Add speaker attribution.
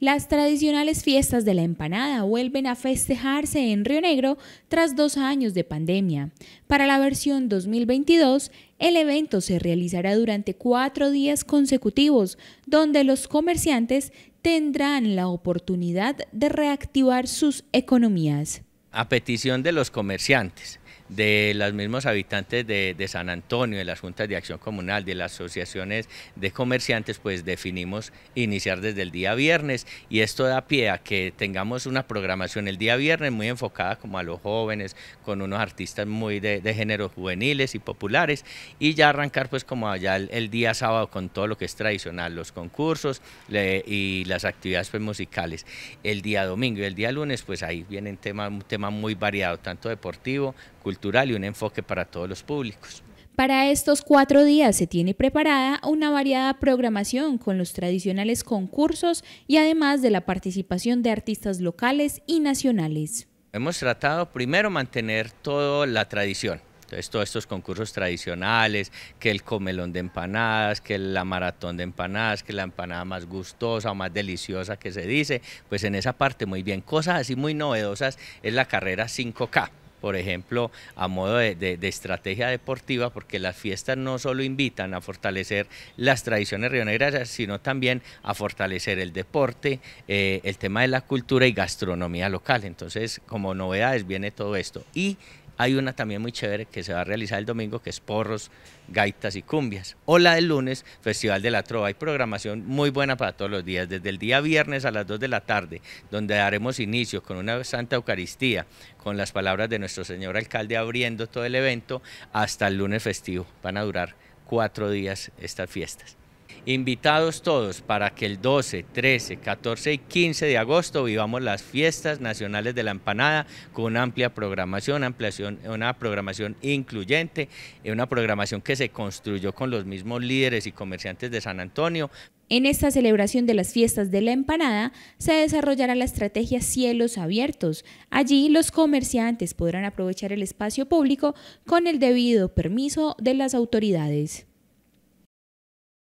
Speaker 1: Las tradicionales fiestas de la empanada vuelven a festejarse en Río Negro tras dos años de pandemia. Para la versión 2022, el evento se realizará durante cuatro días consecutivos, donde los comerciantes tendrán la oportunidad de reactivar sus economías.
Speaker 2: A petición de los comerciantes, de los mismos habitantes de, San Antonio, de las juntas de acción comunal, de las asociaciones de comerciantes, pues definimos iniciar desde el día viernes y esto da pie a que tengamos una programación el día viernes muy enfocada como a los jóvenes, con unos artistas muy de, género juveniles y populares y ya arrancar pues como allá el, día sábado con todo lo que es tradicional, los concursos y las actividades pues, musicales. El día domingo y el día lunes pues ahí vienen temas, un tema muy variado, tanto deportivo cultural y un enfoque para todos los públicos.
Speaker 1: Para estos cuatro días se tiene preparada una variada programación con los tradicionales concursos y además de la participación de artistas locales y nacionales.
Speaker 2: Hemos tratado primero mantener toda la tradición, todos estos concursos tradicionales, que el comelón de empanadas, que la maratón de empanadas, que la empanada más gustosa o más deliciosa que se dice, pues en esa parte muy bien. Cosas así muy novedosas es la carrera 5K por ejemplo, a modo de, estrategia deportiva, porque las fiestas no solo invitan a fortalecer las tradiciones rionegras sino también a fortalecer el deporte, eh, el tema de la cultura y gastronomía local. Entonces, como novedades viene todo esto. Y hay una también muy chévere que se va a realizar el domingo, que es porros, gaitas y cumbias. O la del lunes, Festival de la Trova. Hay programación muy buena para todos los días, desde el día viernes a las 2 de la tarde, donde daremos inicio con una Santa Eucaristía, con las palabras de nuestro señor alcalde abriendo todo el evento, hasta el lunes festivo. Van a durar cuatro días estas fiestas. Invitados todos para que el 12, 13, 14 y 15 de agosto vivamos las fiestas nacionales de la empanada con amplia programación, una programación incluyente, eh, una programación que se construyó con los mismos líderes y comerciantes de San Antonio.
Speaker 1: En esta celebración de las fiestas de la empanada se desarrollará la estrategia Cielos Abiertos. Allí los comerciantes podrán aprovechar el espacio público con el debido permiso de las autoridades.